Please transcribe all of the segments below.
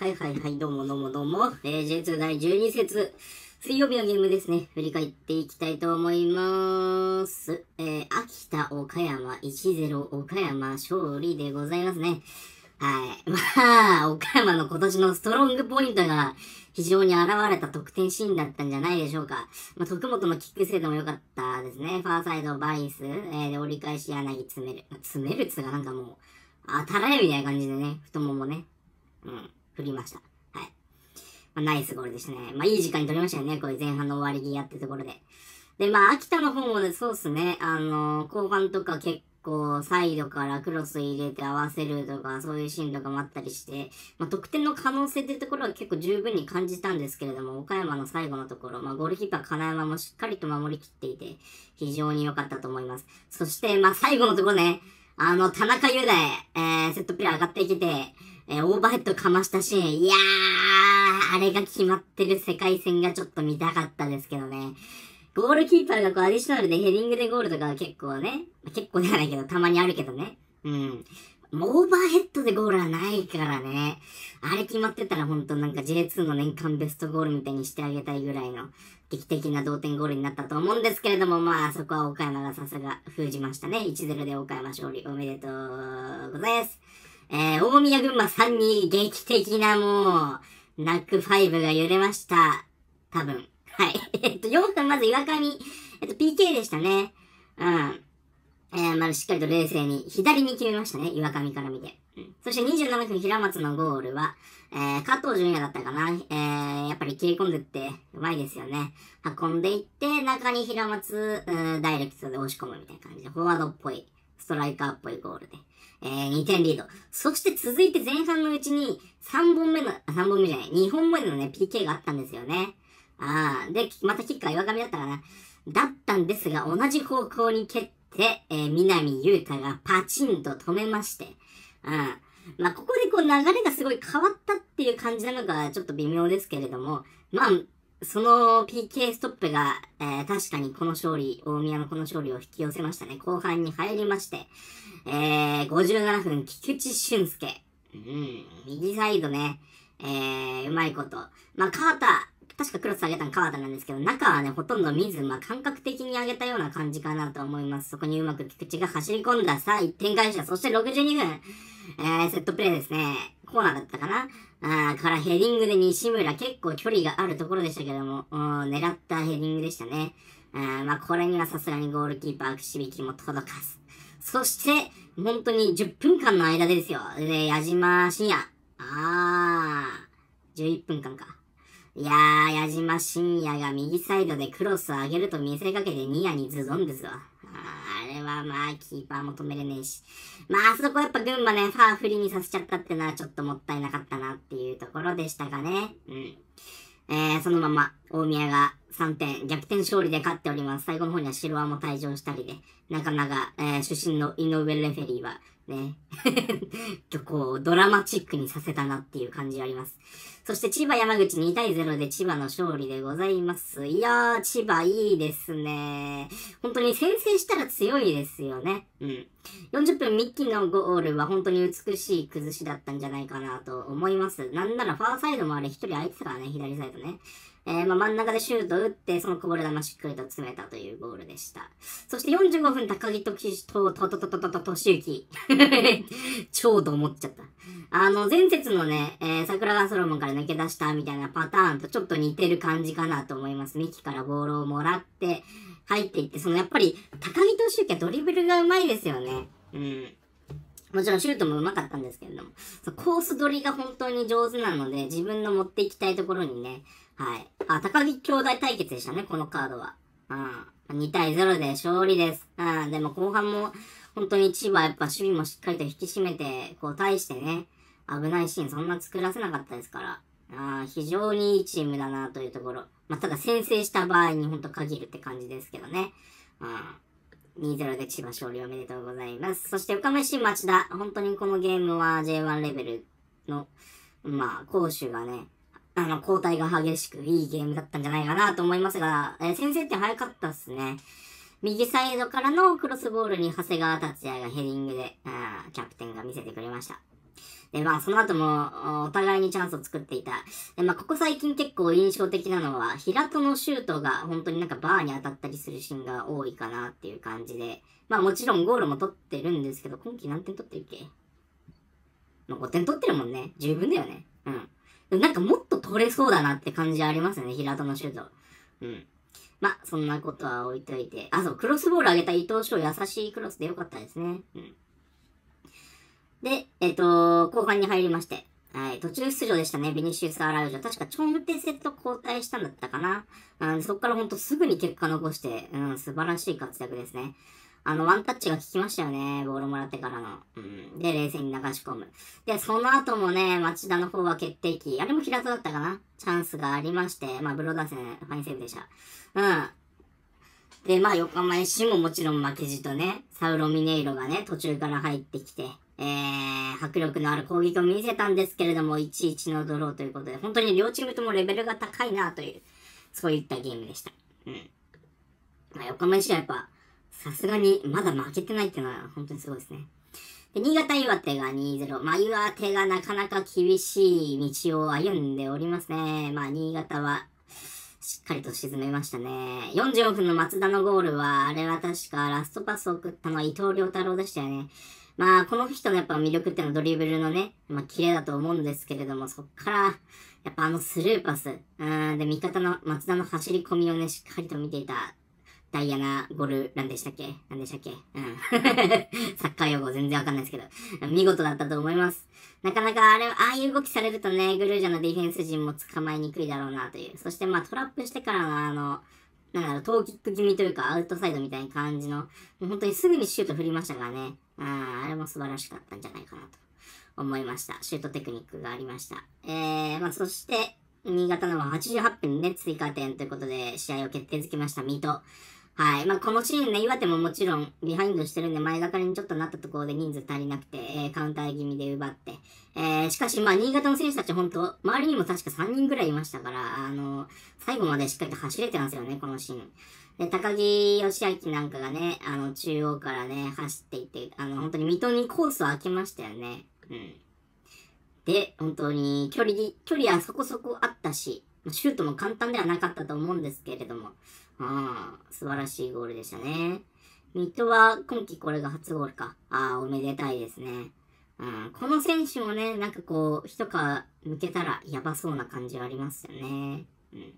はいはいはい、どうもどうもどうも。えー、J2 第12節、水曜日のゲームですね、振り返っていきたいと思います。えー、秋田、岡山、1-0岡山勝利でございますね。はい。まあ、岡山の今年のストロングポイントが非常に現れた得点シーンだったんじゃないでしょうか。まあ、徳本のキック精度も良かったですね。ファーサイド、バイス、えー、で折り返し柳詰める。詰めるっつうかなんかもう、当たられみたいな感じでね、太ももね。うん。振りました。はい。まあ、ナイスゴールでしたね。まあ、いい時間に取りましたよね。こういう前半の終わり際ってところで。で、まあ、秋田の方もね、そうっすね。あのー、後半とか結構、サイドからクロス入れて合わせるとか、そういうシーンとかもあったりして、まあ、得点の可能性っていうところは結構十分に感じたんですけれども、岡山の最後のところ、まあ、ゴールキーパー金山もしっかりと守りきっていて、非常に良かったと思います。そして、まあ、最後のところね、あの、田中雄大、えー、セットプレー上がってきて、えー、オーバーヘッドかましたシーン、いやー、あれが決まってる世界戦がちょっと見たかったですけどね。ゴールキーパーがこうアディショナルでヘディングでゴールとか結構ね、結構ではないけど、たまにあるけどね。うん。オーバーヘッドでゴールはないからね。あれ決まってたらほんとなんか J2 の年間ベストゴールみたいにしてあげたいぐらいの劇的な同点ゴールになったと思うんですけれども、まあそこは岡山がさすが封じましたね。1-0で岡山勝利おめでとうございます。えー、大宮群馬3に劇的なもう、ナック5が揺れました。多分。はい。えっと、4分まず岩上、えっと、PK でしたね。うん。えー、まずしっかりと冷静に、左に決めましたね、岩上から見て。うん、そして27分平松のゴールは、えー、加藤純也だったかな。えー、やっぱり切り込んでって、うまいですよね。運んでいって、中に平松、うん、ダイレクトで押し込むみたいな感じで、フォワードっぽい、ストライカーっぽいゴールで。えー、2点リード。そして続いて前半のうちに3本目の、3本目じゃない、2本目のね、PK があったんですよね。あー、で、またキッカー岩上だったかな。だったんですが、同じ方向に蹴って、えー、南優太がパチンと止めまして。うん。まあ、ここでこう流れがすごい変わったっていう感じなのかちょっと微妙ですけれども、まあ、その PK ストップが、えー、確かにこの勝利、大宮のこの勝利を引き寄せましたね。後半に入りまして、えー、57分、菊池俊介。うん、右サイドね、えー、うまいこと。まあ、川田、確かクロス上げたの川田なんですけど、中はね、ほとんど見ず、まあ、感覚的に上げたような感じかなと思います。そこにうまく菊池が走り込んだ、さあ、1点返した。そして62分、えー、セットプレーですね。コーナーだったかな。ああ、からヘディングで西村結構距離があるところでしたけども、狙ったヘディングでしたね。ああ、まあこれにはさすがにゴールキーパー、くしびきも届かず。そして、本当に10分間の間でですよ。で、矢島深也。ああ、11分間か。いやー、矢島深也が右サイドでクロスを上げると見せかけてニアにズドンですわ。れはまあ、キーパー求めれねえし。まあ、あそこやっぱ群馬ね、ファー不利にさせちゃったっていうのはちょっともったいなかったなっていうところでしたがね。うん。えー、そのまま、大宮が3点、逆転勝利で勝っております。最後の方には白輪も退場したりで、なかなか、えー、出身の井上レフェリーは、ね。と、こう、ドラマチックにさせたなっていう感じあります。そして、千葉山口2対0で千葉の勝利でございます。いやー、千葉いいですね。本当に先制したら強いですよね。うん。40分ミッキーのゴールは本当に美しい崩しだったんじゃないかなと思います。なんならファーサイドもあれ1人空いてたからね、左サイドね。えー、まあ、真ん中でシュートを打って、そのこぼれ球しっかりと詰めたというゴールでした。そして45分、高木ときと、と、と、と、と、と、と、としゆき。超と思っちゃった。あの、前節のね、えー、桜川ソロモンから抜け出したみたいなパターンとちょっと似てる感じかなと思います。ミキからボールをもらって、入っていって、そのやっぱり、高木ゆきはドリブルが上手いですよね。うん。もちろんシュートも上手かったんですけれども、コース取りが本当に上手なので、自分の持っていきたいところにね、はい。あ、高木兄弟対決でしたね、このカードは。うん。2対0で勝利です。うん。でも後半も、本当に千葉やっぱ守備もしっかりと引き締めて、こう対してね、危ないシーンそんな作らせなかったですから、あ非常にいいチームだなというところ。まあ、ただ先制した場合に本当限るって感じですけどね。うん。2-0で千葉勝利おめでとうございます。そして岡飯町田。本当にこのゲームは J1 レベルの、まあ、攻守がね、あの、交代が激しくいいゲームだったんじゃないかなと思いますが、えー、先制点早かったっすね。右サイドからのクロスボールに長谷川達也がヘディングで、あキャプテンが見せてくれました。で、まあ、その後も、お互いにチャンスを作っていた。で、まあ、ここ最近結構印象的なのは、平戸のシュートが本当になんかバーに当たったりするシーンが多いかなっていう感じで、まあ、もちろんゴールも取ってるんですけど、今季何点取ってるっけもう5点取ってるもんね。十分だよね。うん。でもなんかもっと取れそうだなって感じありますよね、平戸のシュート。うん。まあ、そんなことは置いといて。あ、そう、クロスボール上げた伊藤翔、優しいクロスでよかったですね。うん。で、えっ、ー、と、後半に入りまして、はい、途中出場でしたね、ビニシウス・アラウジョ。確かチョンテセット交代したんだったかな。うん、そこからほんとすぐに結果残して、うん、素晴らしい活躍ですね。あの、ワンタッチが効きましたよね。ボールもらってからの。うん。で、冷静に流し込む。で、その後もね、町田の方は決定機。あれも平田だったかなチャンスがありまして、まあ、ブローダー戦、ファインセーブでした。うん。で、まあ、横浜 FC ももちろん負けじとね、サウロ・ミネイロがね、途中から入ってきて、えー、迫力のある攻撃を見せたんですけれども、1-1のドローということで、本当に両チームともレベルが高いなという、そういったゲームでした。うん。まあ、横浜市はやっぱ、さすがにまだ負けてないっていうのは本当にすごいですね。で、新潟岩手が2-0。まあ、岩手がなかなか厳しい道を歩んでおりますね。まあ、新潟は、しっかりと沈めましたね。44分の松田のゴールは、あれは確かラストパスを送ったのは伊藤良太郎でしたよね。まあ、この人のやっぱ魅力っていうのはドリブルのね、まあ、綺麗だと思うんですけれども、そっから、やっぱあのスルーパス、うん、で、味方の松田の走り込みをね、しっかりと見ていた、ダイアナ・ゴル、なんでしたっけなんでしたっけうん。サッカー用語全然わかんないですけど、見事だったと思います。なかなかあれ、ああいう動きされるとね、グルージャのディフェンス陣も捕まえにくいだろうなという。そしてまあ、トラップしてからのあの、なんだろう、トーキック気味というか、アウトサイドみたいな感じの、もう本当にすぐにシュート振りましたからね。ああれも素晴らしかったんじゃないかなと思いました。シュートテクニックがありました。えー、まあ、そして、新潟のは88分で追加点ということで、試合を決定づけました、水戸。はい。まあ、このシーンね、岩手ももちろん、ビハインドしてるんで、前がかりにちょっとなったところで人数足りなくて、えー、カウンター気味で奪って。えー、しかし、まあ、新潟の選手たち、本当周りにも確か3人ぐらいいましたから、あのー、最後までしっかりと走れてますよね、このシーン。で、高木義明なんかがね、あの、中央からね、走っていって、あの、本当に水戸にコースを開けましたよね。うん。で、本当に、距離、距離はそこそこあったし、シュートも簡単ではなかったと思うんですけれども、ん、素晴らしいゴールでしたね。水戸は今季これが初ゴールか。ああ、おめでたいですね。うん、この選手もね、なんかこう、一皮向けたらやばそうな感じはありますよね。うん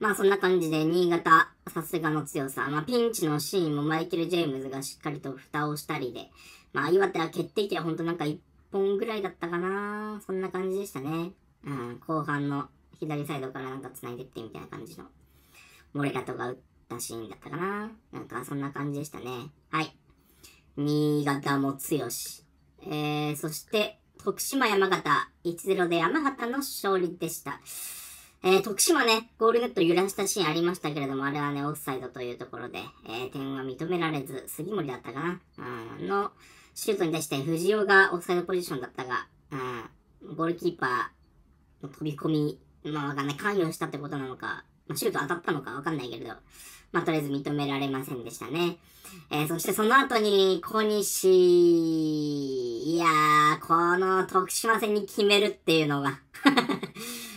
まあそんな感じで、新潟、さすがの強さ。まあピンチのシーンもマイケル・ジェームズがしっかりと蓋をしたりで、まあ岩手は決定機はほんとなんか1本ぐらいだったかなそんな感じでしたね。うん、後半の左サイドからなんか繋いでってみたいな感じの、モレラとか打ったシーンだったかななんかそんな感じでしたね。はい。新潟も強し。えー、そして、徳島山形1-0で山形の勝利でした。えー、徳島ね、ゴールネット揺らしたシーンありましたけれども、あれはね、オフサイドというところで、えー、点は認められず、杉森だったかな、うん、のシュートに対して藤尾がオフサイドポジションだったが、うん、ゴールキーパーの飛び込み、まあわかんない、関与したってことなのか、まあ、シュート当たったのかわかんないけれど、まあ、とりあえず認められませんでしたね。えー、そしてその後に、小西、いやー、この徳島戦に決めるっていうのが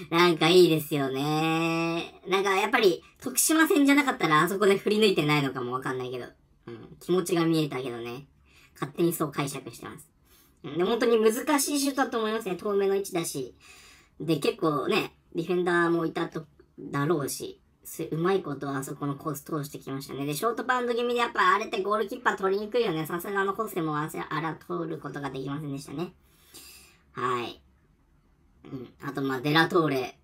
なんかいいですよね。なんかやっぱり、徳島戦じゃなかったらあそこで振り抜いてないのかもわかんないけど。うん、気持ちが見えたけどね。勝手にそう解釈してます。うん、で、本当に難しいシュートだと思いますね。遠目の位置だし。で、結構ね、ディフェンダーもいたと、だろうし。うまいことあそこのコース通してきましたね。で、ショートバウンド気味でやっぱあれってゴールキッパー取りにくいよね。さすがのコースでもあら通ることができませんでしたね。はい。あと、まあ、デラトーレ。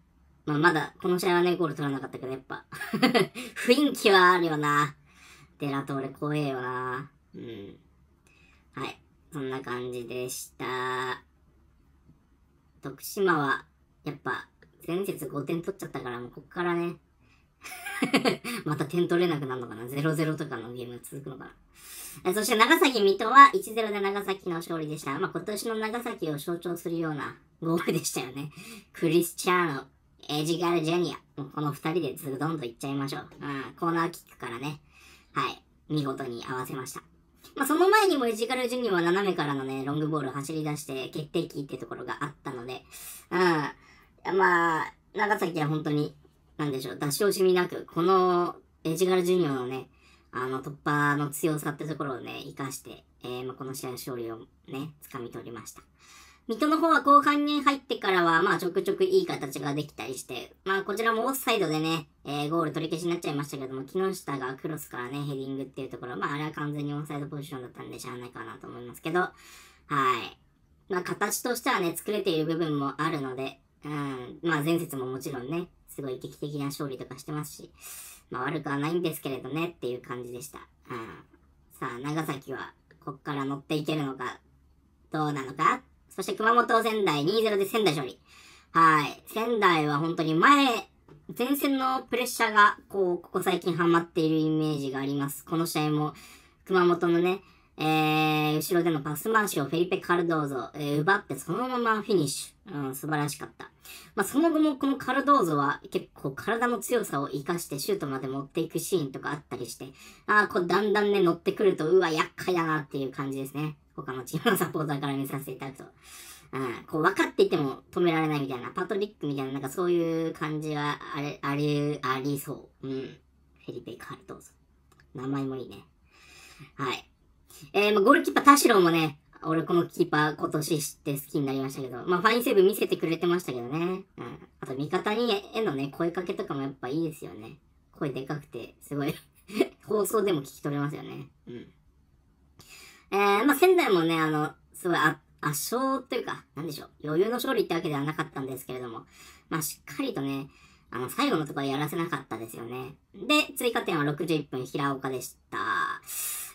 まあ、まだ、この試合はね、ゴール取らなかったけど、やっぱ 雰囲気はあるよな。デラトーレ怖えよな。うん。はい。そんな感じでした。徳島は、やっぱ、前節5点取っちゃったから、もうこっからね また点取れなくなるのかな ?0-0 とかのゲームが続くのかなそして長崎、水戸は1-0で長崎の勝利でした。まあ、今年の長崎を象徴するようなゴールでしたよね。クリスチャーノ、エジガル・ジェニア。この二人でズドンと行っちゃいましょう。うん、コーナーキックからね。はい。見事に合わせました。まあ、その前にもエジカル・ジュニは斜めからのね、ロングボールを走り出して決定機ってところがあったので、うん。まあ、長崎は本当に、なんでしょう、出し惜しみなく、このエジカル・ジュニのね、あの、突破の強さってところをね、活かして、えー、まあ、この試合の勝利をね、掴み取りました。水戸の方は後半に入ってからは、まあ、ちょくちょくいい形ができたりして、まあ、こちらもオフサイドでね、えー、ゴール取り消しになっちゃいましたけども、木下がクロスからね、ヘディングっていうところ、まあ、あれは完全にオンサイドポジションだったんで、しゃあないかなと思いますけど、はい。まあ、形としてはね、作れている部分もあるので、うん、まあ、前節ももちろんね、すごい劇的な勝利とかしてますし、まあ、悪くはないんですけれどねっていう感じでした。うん、さあ、長崎はこっから乗っていけるのか、どうなのか。そして熊本、仙台、2-0で仙台勝利。はい。仙台は本当に前、前線のプレッシャーが、こう、ここ最近ハマっているイメージがあります。この試合も、熊本のね、えー、後ろでのパス回しをフェリペ・カルドーゾ、えー、奪ってそのままフィニッシュ。うん、素晴らしかった。まあ、その後もこのカルドーゾは結構体の強さを活かしてシュートまで持っていくシーンとかあったりして、ああ、こうだんだんね、乗ってくると、うわ、厄介だなっていう感じですね。他のチームのサポーターから見させていただくと。うん、こう分かっていても止められないみたいな、パトリックみたいな、なんかそういう感じはあれ、あり、ありそう。うん。フェリペ・カルドーゾ。名前もいいね。はい。えー、まあ、ゴールキーパー田代もね、俺このキーパー今年知って好きになりましたけど、まあファインセーブ見せてくれてましたけどね。うん。あと味方にへのね、声かけとかもやっぱいいですよね。声でかくて、すごい 放送でも聞き取れますよね。うん。えー、まあ仙台もね、あの、すごい圧勝というか、なんでしょう。余裕の勝利ってわけではなかったんですけれども、まあしっかりとね、あの、最後のところやらせなかったですよね。で、追加点は61分平岡でした。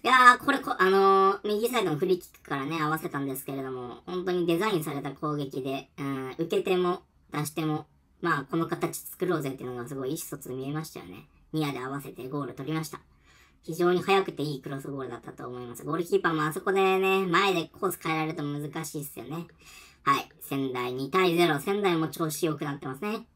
いやー、これこ、あのー、右サイドのフリーキックからね、合わせたんですけれども、本当にデザインされた攻撃で、うん、受け手も出しても、まあ、この形作ろうぜっていうのがすごい意思疎通見えましたよね。ニアで合わせてゴール取りました。非常に速くていいクロスボールだったと思います。ゴールキーパーもあそこでね、前でコース変えられると難しいっすよね。はい。仙台2対0。仙台も調子良くなってますね。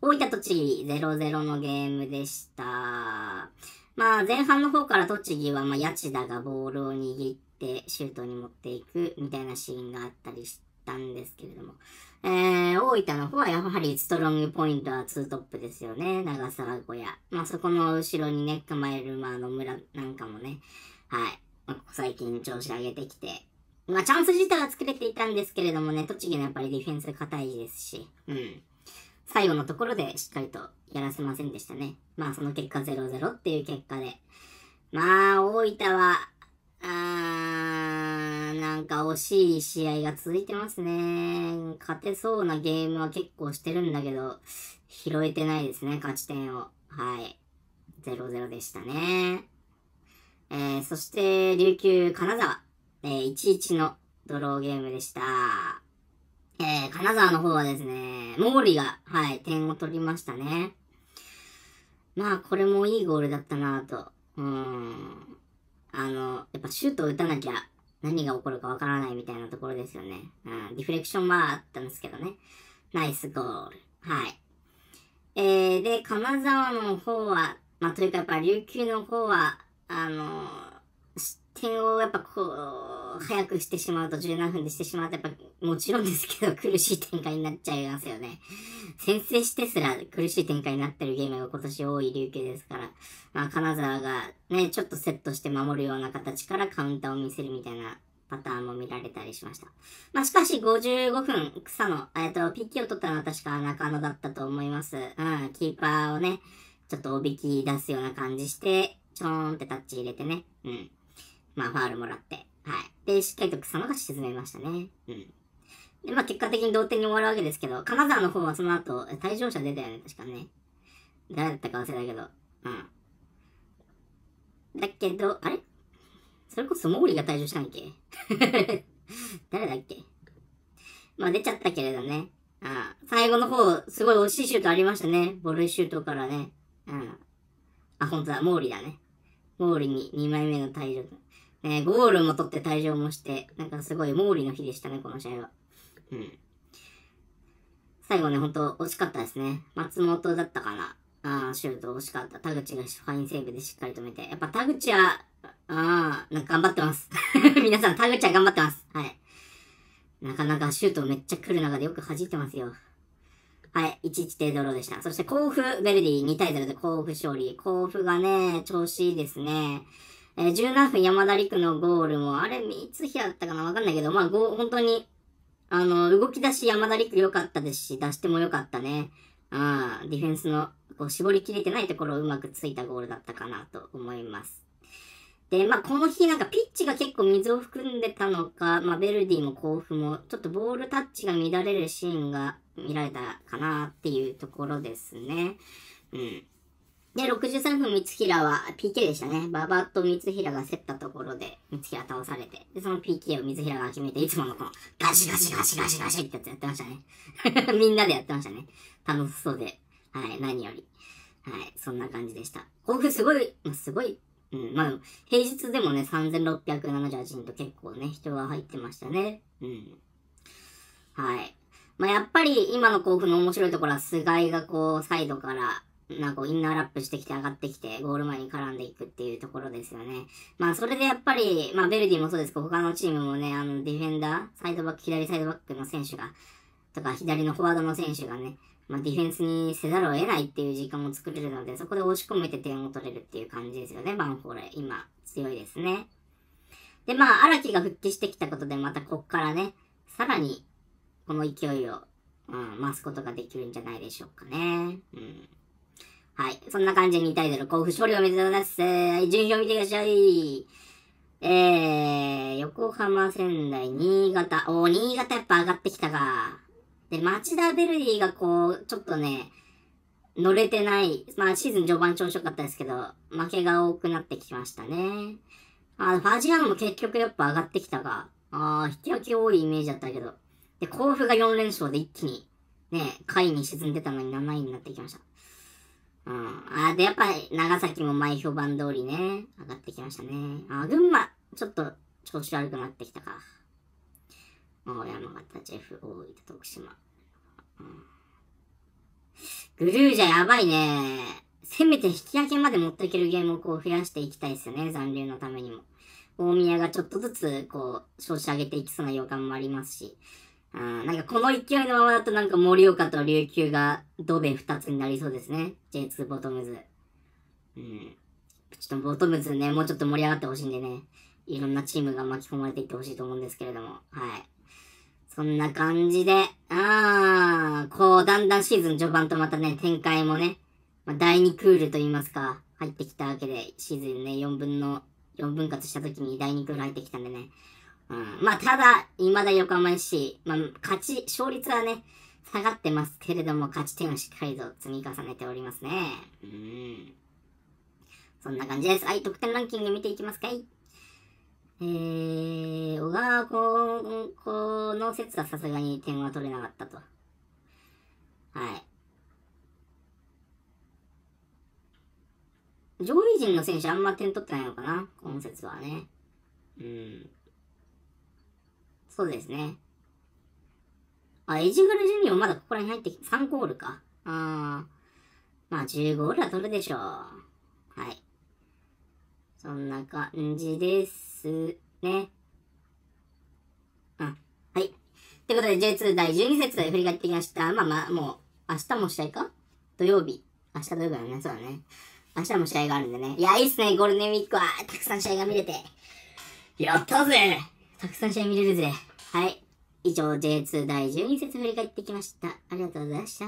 大分栃木0-0のゲームでした。まあ、前半の方から栃木は、まあ、八千田がボールを握ってシュートに持っていくみたいなシーンがあったりしたんですけれども、えー、大分の方はやはりストロングポイントは2トップですよね、長沢小屋。まあ、そこの後ろにね、構える、まあ、野村なんかもね、はい、まあ、最近調子上げてきて、まあ、チャンス自体は作れていたんですけれどもね、栃木のやっぱりディフェンス硬いですし、うん。最後のところでしっかりとやらせませんでしたね。まあその結果0-0っていう結果で。まあ大分は、あー、なんか惜しい試合が続いてますね。勝てそうなゲームは結構してるんだけど、拾えてないですね、勝ち点を。はい。0-0でしたね。えー、そして琉球金沢、えー、1-1のドローゲームでした。えー、金沢の方はですね、モーリーがはい、点を取りましたね。まあ、これもいいゴールだったなと。うん。あの、やっぱシュートを打たなきゃ何が起こるかわからないみたいなところですよね。うん、ディフレクションはあったんですけどね。ナイスゴール。はい。えー、で、金沢の方は、まあ、というかやっぱ琉球の方は、あのー、点をやっぱこう、早くしてしまうと、17分でしてしまうと、やっぱ、もちろんですけど、苦しい展開になっちゃいますよね。先制してすら苦しい展開になってるゲームが今年多い流刑ですから、まあ、金沢がね、ちょっとセットして守るような形からカウンターを見せるみたいなパターンも見られたりしました。まあ、しかし55分、草野、えっと、PK を取ったのは確か中野だったと思います。うん、キーパーをね、ちょっとおびき出すような感じして、ちょーんってタッチ入れてね、うん。まあ、ファールもらって、はい。で、り点草間が沈めましたね。うん。で、まあ、結果的に同点に終わるわけですけど、金沢の方はその後、退場者出たよね、確かね。誰だったか忘れたけど。うん。だけど、あれそれこそ毛利が退場したんけ 誰だっけまあ、出ちゃったけれどね。うん。最後の方、すごい惜しいシュートありましたね。ボルシュートからね。うん。あ、ほんとだ、毛利だね。毛利に2枚目の退場。えー、ゴールも取って退場もして、なんかすごい毛利の日でしたね、この試合は。うん。最後ね、ほんと惜しかったですね。松本だったかな。あシュート惜しかった。田口がファインセーブでしっかり止めて。やっぱ田口は、ああ、なんか頑張ってます。皆さん、田口は頑張ってます。はい。なかなかシュートめっちゃ来る中でよく弾いてますよ。はい、1-1でドローでした。そして甲府、ベルディ2対0で甲府勝利。甲府がね、調子いいですね。えー、十分山田陸のゴールも、あれ、三つ日あったかなわかんないけど、まあ、ご、本当に、あの、動き出し山田陸良かったですし、出しても良かったね。ああ、ディフェンスの、こう、絞りきれてないところをうまくついたゴールだったかなと思います。で、まあ、この日なんかピッチが結構水を含んでたのか、まあ、ベルディも甲府も、ちょっとボールタッチが乱れるシーンが見られたかなっていうところですね。うん。で、63分光平は PK でしたね。馬場と光平が競ったところで光平倒されて、で、その PK を光平が決めて、いつものこのガシガシガシガシガシってやつやってましたね。みんなでやってましたね。楽しそうで。はい、何より。はい、そんな感じでした。甲府すごい、ますごい、うん、まあ、平日でもね、3678人と結構ね、人が入ってましたね。うん。はい。まあ、やっぱり今の甲府の面白いところは、菅井がこう、サイドから、なんかインナーラップしてきて上がってきて、ゴール前に絡んでいくっていうところですよね。まあ、それでやっぱり、まあ、ベルディもそうですけど、他のチームもね、あの、ディフェンダー、サイドバック、左サイドバックの選手が、とか、左のフォワードの選手がね、まあ、ディフェンスにせざるを得ないっていう時間も作れるので、そこで押し込めて点を取れるっていう感じですよね、バンフォーレ。今、強いですね。で、まあ、荒木が復帰してきたことで、またこっからね、さらに、この勢いを、うん、増すことができるんじゃないでしょうかね。うん。はい。そんな感じに対トル甲府勝利おめでとうございます。はい、順位を見てください。えー、横浜、仙台、新潟。おー、新潟やっぱ上がってきたか。で、町田ベルディがこう、ちょっとね、乗れてない。まあ、シーズン序盤調子良かったですけど、負けが多くなってきましたね。あ、ファジアンも結局やっぱ上がってきたか。ああ、引き分け多いイメージだったけど。で、甲府が4連勝で一気に、ね、下位に沈んでたのに7位になってきました。うん。あ、で、やっぱ長崎も前評判通りね、上がってきましたね。あ、群馬、ちょっと調子悪くなってきたか。もう山形、ジェフ、大分、徳島。うん、グルージャやばいね。せめて引き分けまで持っていけるゲームをこう増やしていきたいですよね、残留のためにも。大宮がちょっとずつこう、調子上げていきそうな予感もありますし。なんかこの勢いのままだとなんか盛岡と琉球がドベ2つになりそうですね。J2 ボトムズ。うん。ちょっとボトムズね、もうちょっと盛り上がってほしいんでね、いろんなチームが巻き込まれていってほしいと思うんですけれども、はい。そんな感じで、あー、こう、だんだんシーズン序盤とまたね、展開もね、まあ、第2クールと言いますか、入ってきたわけで、シーズンね、4分の、4分割した時に第2クール入ってきたんでね、うん、まあ、ただ、未だ横浜 FC、まあ、勝ち、勝率はね、下がってますけれども、勝ち点をしっかりと積み重ねておりますね。うん。そんな感じです。はい、得点ランキング見ていきますかい。えー、小川高校の説はさすがに点は取れなかったと。はい。上位陣の選手あんま点取ってないのかな今節はね。うん。そうですね。あ、エジグル・ジュニオまだここらに入ってきて、3ゴールか。あん。まあ、10ゴールは取るでしょう。はい。そんな感じですね。うん。はい。ということで、J2 第12節振り返ってきました。まあまあ、もう、明日も試合か土曜日。明日土曜日だね。そうだね。明日も試合があるんでね。いや、いいっすね。ゴールデンウィークは、たくさん試合が見れて。やったぜたくさん試合見れるぜ。はい。以上、J2 第12節振り返ってきました。ありがとうございました。